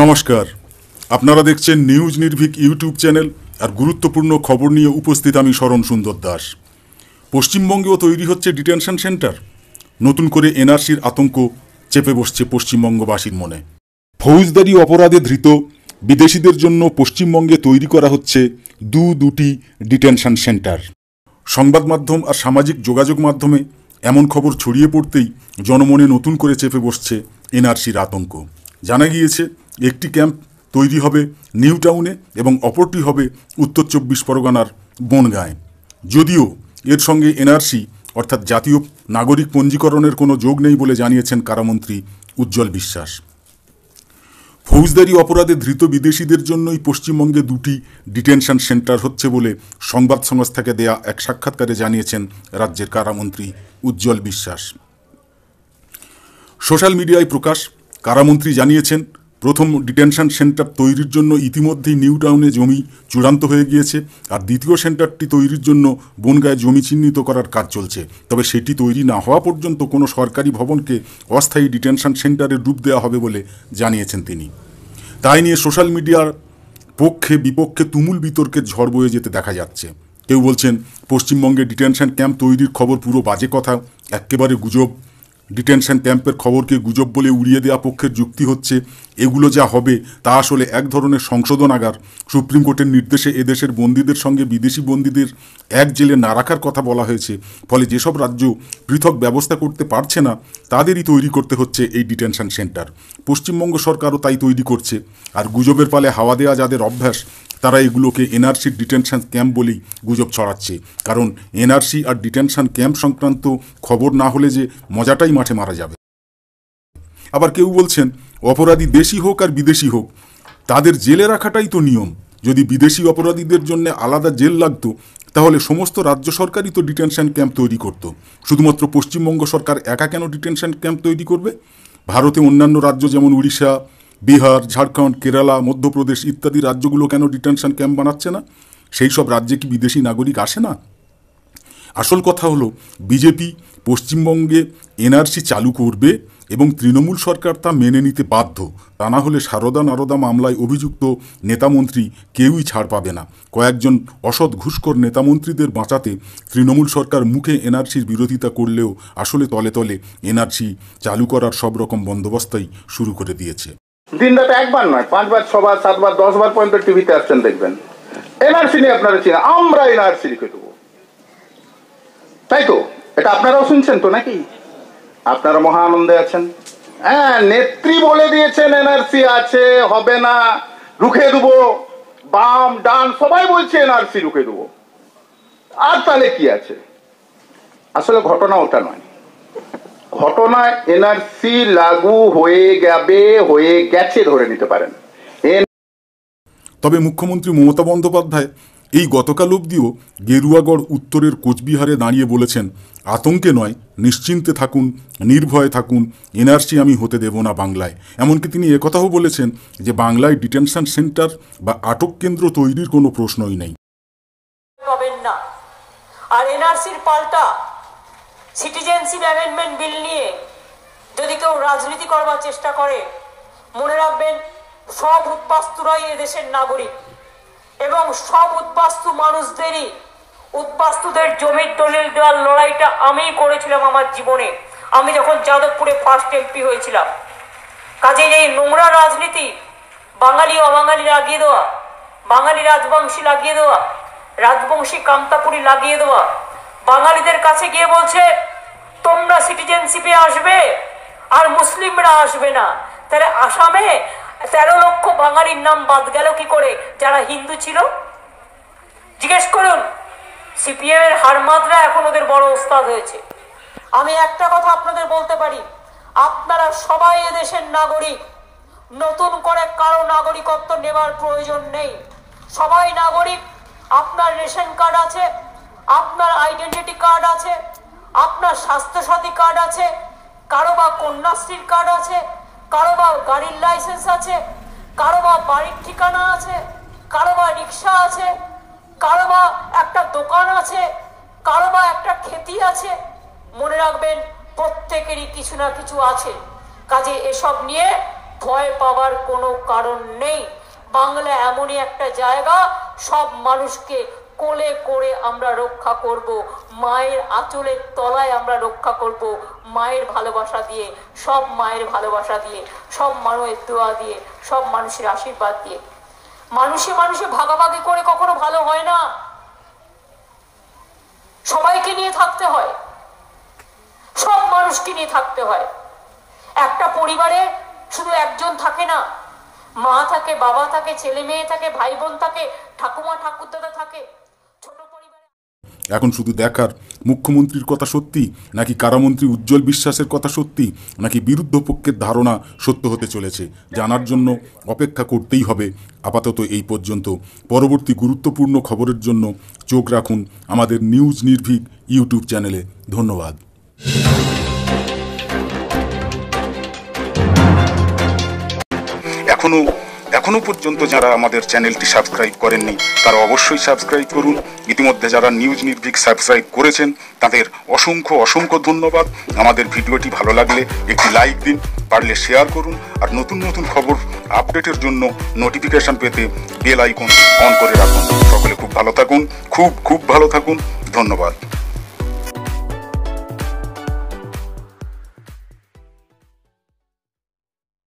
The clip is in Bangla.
নমস্কার আপনারা দেখছেন নিউজ নির্ভীক ইউটিউব চ্যানেল আর গুরুত্বপূর্ণ খবর নিয়ে উপস্থিত আমি শরণ সুন্দর দাস পশ্চিমবঙ্গেও তৈরি হচ্ছে ডিটেনশন সেন্টার নতুন করে এনআরসির আতঙ্ক চেপে বসছে পশ্চিমবঙ্গবাসীর মনে ফৌজদারি অপরাধে ধৃত বিদেশিদের জন্য পশ্চিমবঙ্গে তৈরি করা হচ্ছে দু দুটি ডিটেনশন সেন্টার সংবাদ মাধ্যম আর সামাজিক যোগাযোগ মাধ্যমে এমন খবর ছড়িয়ে পড়তেই জনমনে নতুন করে চেপে বসছে এনআরসির আতঙ্ক জানা গিয়েছে একটি ক্যাম্প তৈরি হবে নিউ টাউনে এবং অপরটি হবে উত্তর চব্বিশ পরগনার বনগাঁয় যদিও এর সঙ্গে এনআরসি অর্থাৎ জাতীয় নাগরিক পঞ্জীকরণের কোনো যোগ নেই বলে জানিয়েছেন কারামন্ত্রী উজ্জ্বল বিশ্বাস ফৌজদারি অপরাধে ধৃত বিদেশিদের জন্যই পশ্চিমবঙ্গে দুটি ডিটেনশন সেন্টার হচ্ছে বলে সংবাদ সংস্থাকে দেয়া এক সাক্ষাৎকারে জানিয়েছেন রাজ্যের কারামন্ত্রী উজ্জ্বল বিশ্বাস সোশ্যাল মিডিয়ায় প্রকাশ কারামন্ত্রী জানিয়েছেন প্রথম ডিটেনশন সেন্টার তৈরির জন্য ইতিমধ্যেই নিউ টাউনে জমি চূড়ান্ত হয়ে গিয়েছে আর দ্বিতীয় সেন্টারটি তৈরির জন্য বনগায় জমি চিহ্নিত করার কাজ চলছে তবে সেটি তৈরি না হওয়া পর্যন্ত কোনো সরকারি ভবনকে অস্থায়ী ডিটেনশন সেন্টারে রূপ দেওয়া হবে বলে জানিয়েছেন তিনি তাই নিয়ে সোশ্যাল মিডিয়ার পক্ষে বিপক্ষে তুমুল বিতর্কের ঝড় বয়ে যেতে দেখা যাচ্ছে কেউ বলছেন পশ্চিমবঙ্গে ডিটেনশন ক্যাম্প তৈরির খবর পুরো বাজে কথা একেবারে গুজব ডিটেনশন ক্যাম্পের খবরকে গুজব বলে উড়িয়ে দেওয়া পক্ষের যুক্তি হচ্ছে এগুলো যা হবে তা আসলে এক ধরনের সংশোধনাগার সুপ্রিম কোর্টের নির্দেশে এদেশের বন্দীদের সঙ্গে বিদেশি বন্দীদের এক জেলে না রাখার কথা বলা হয়েছে ফলে যেসব রাজ্য পৃথক ব্যবস্থা করতে পারছে না তাদেরই তৈরি করতে হচ্ছে এই ডিটেনশন সেন্টার পশ্চিমবঙ্গ সরকারও তাই তৈরি করছে আর গুজবের পালে হাওয়া দেওয়া যাদের অভ্যাস তারা এগুলোকে এনআরসির ডিটেনশন ক্যাম্প বলেই গুজব ছড়াচ্ছে কারণ এনআরসি আর ডিটেনশন ক্যাম্প সংক্রান্ত খবর না হলে যে মজাটাই মাঠে মারা যাবে আবার কেউ বলছেন অপরাধী দেশি হোক আর বিদেশি হোক তাদের জেলে রাখাটাই তো নিয়ম যদি বিদেশি অপরাধীদের জন্য আলাদা জেল লাগতো তাহলে সমস্ত রাজ্য সরকারই তো ডিটেনশন ক্যাম্প তৈরি করত শুধুমাত্র পশ্চিমবঙ্গ সরকার একা কেন ডিটেনশন ক্যাম্প তৈরি করবে ভারতে অন্যান্য রাজ্য যেমন উড়িষ্যা বিহার ঝাড়খণ্ড কেরালা মধ্যপ্রদেশ ইত্যাদি রাজ্যগুলো কেন ডিটেনশন ক্যাম্প বানাচ্ছে না সেই সব রাজ্যে কি বিদেশি নাগরিক আসে না আসল কথা হলো বিজেপি পশ্চিমবঙ্গে এনআরসি চালু করবে এবং তৃণমূল সরকার তা মেনে নিতে বাধ্য তা না হলে সারদা নারদা মামলায় অভিযুক্ত নেতামন্ত্রী কেউই ছাড় পাবে না কয়েকজন অসৎ ঘুষকর নেতামন্ত্রীদের বাঁচাতে তৃণমূল সরকার মুখে এনআরসির বিরোধিতা করলেও আসলে তলে তলে এনআরসি চালু করার সব রকম বন্দোবস্তই শুরু করে দিয়েছে দিন রাতে একবার নয় পাঁচবার ছবার সাতবার দশবার পর্যন্ত টিভিতে আসছেন দেখবেন এনআরসি নিয়ে আপনারা চিনা আমরা এনআরসি লিখে দেবো তাই তো এটা আপনারাও শুনছেন তো নাকি আপনারা মহা আনন্দে আছেন হ্যাঁ নেত্রী বলে দিয়েছেন এনআরসি আছে হবে না রুখে দেবো বাম ডান সবাই বলছে এনআরসি রুখে দেবো আর তাহলে কি আছে আসলে ঘটনা ওটা নয় ঘটনা এনআরসি লাগু হয়ে যাবে হয়ে গেছে ধরে নিতে পারেন তবে মুখ্যমন্ত্রী মমতা বন্দ্যোপাধ্যায় এই গতকাল অবধিও গেরুয়াগড় উত্তরের কোচবিহারে দাঁড়িয়ে বলেছেন আতঙ্কে নয় নিশ্চিন্তে থাকুন নির্ভয়ে থাকুন এনআরসি আমি হতে দেব না বাংলায় এমনকি তিনি একথাও বলেছেন যে বাংলায় ডিটেনশন সেন্টার বা আটক কেন্দ্র তৈরির কোনো প্রশ্নই নেই আর এনআরসির পাল্টা সিটিজেনশিপ অ্যামেন্ডমেন্ট বিল নিয়ে যদি কেউ রাজনীতি করবার চেষ্টা করে মনে রাখবেন সব উদ্বাস্তুরাই এদেশের নাগরিক এবং সব উদ্বাস্তু মানুষদেরই উদ্বাস্তুদের জমির দলিল দেওয়ার লড়াইটা আমিই করেছিলাম আমার জীবনে আমি যখন যাদবপুরে ফার্স্ট এমপি হয়েছিলাম কাজেই এই নোংরা রাজনীতি বাঙালি অবাঙালি লাগিয়ে দেওয়া বাঙালি রাজবংশী লাগিয়ে দেওয়া রাজবংশী কামতাপুরি লাগিয়ে দেওয়া বাঙালিদের কাছে গিয়ে বলছে হিন্দুরা সিটিজেনশিপে আসবে আর মুসলিমরা আসবে না তাহলে আসামে তেরো লক্ষ বাঙালির নাম বাদ গেল কি করে যারা হিন্দু ছিল জিজ্ঞেস করুন সিপিএম এর হারমাদরা এখন ওদের বড় ওস্তাদ হয়েছে আমি একটা কথা আপনাদের বলতে পারি আপনারা সবাই এদেশের নাগরিক নতুন করে কারো নাগরিকত্ব নেবার প্রয়োজন নেই সবাই নাগরিক আপনার রেশন কার্ড আছে আপনার আইডেন্টিটি কার্ড আছে আপনার স্বাস্থ্যসাথী কার্ড আছে কারো বা কন্যাশ্রীর কার্ড আছে কারো বা গাড়ির লাইসেন্স আছে কারো বা বাড়ির ঠিকানা আছে কারো বা রিক্সা আছে কারো বা একটা দোকান আছে কারো বা একটা খেতি আছে মনে রাখবেন প্রত্যেকেরই কিছু না কিছু আছে কাজে এসব নিয়ে ভয় পাওয়ার কোনো কারণ নেই বাংলা এমনই একটা জায়গা সব মানুষকে কোলে করে আমরা রক্ষা করব মায়ের আঁচলের তলায় আমরা রক্ষা করব মায়ের ভালোবাসা দিয়ে সব মায়ের ভালোবাসা দিয়ে সব মানুষের দোয়া দিয়ে সব মানুষের আশীর্বাদ দিয়ে মানুষে মানুষে ভাগাভাগি করে কখনো ভালো হয় না সবাইকে নিয়ে থাকতে হয় সব মানুষকে নিয়ে থাকতে হয় একটা পরিবারে শুধু একজন থাকে না মা থাকে বাবা থাকে ছেলে মেয়ে থাকে ভাই বোন থাকে ঠাকুমা ঠাকুর দাদা থাকে এখন শুধু দেখার মুখ্যমন্ত্রীর কথা সত্যি নাকি কারামন্ত্রী উজ্জ্বল বিশ্বাসের কথা সত্যি নাকি বিরুদ্ধ পক্ষের ধারণা সত্য হতে চলেছে জানার জন্য অপেক্ষা করতেই হবে আপাতত এই পর্যন্ত পরবর্তী গুরুত্বপূর্ণ খবরের জন্য চোখ রাখুন আমাদের নিউজ নির্ভীক ইউটিউব চ্যানেলে ধন্যবাদ এখনও এখনো পর্যন্ত যারা আমাদের চ্যানেলটি সাবস্ক্রাইব করেননি তারা অবশ্যই সাবস্ক্রাইব করুন ইতিমধ্যে যারা নিউজ নির্ভীক সাবস্ক্রাইব করেছেন তাদের অসংখ্য অসংখ্য ধন্যবাদ আমাদের ভিডিওটি ভালো লাগলে একটি লাইক দিন পারলে শেয়ার করুন আর নতুন নতুন খবর আপডেটের জন্য নোটিফিকেশন পেতে বেল আইকন অন করে রাখুন সকলে খুব ভালো থাকুন খুব খুব ভালো থাকুন ধন্যবাদ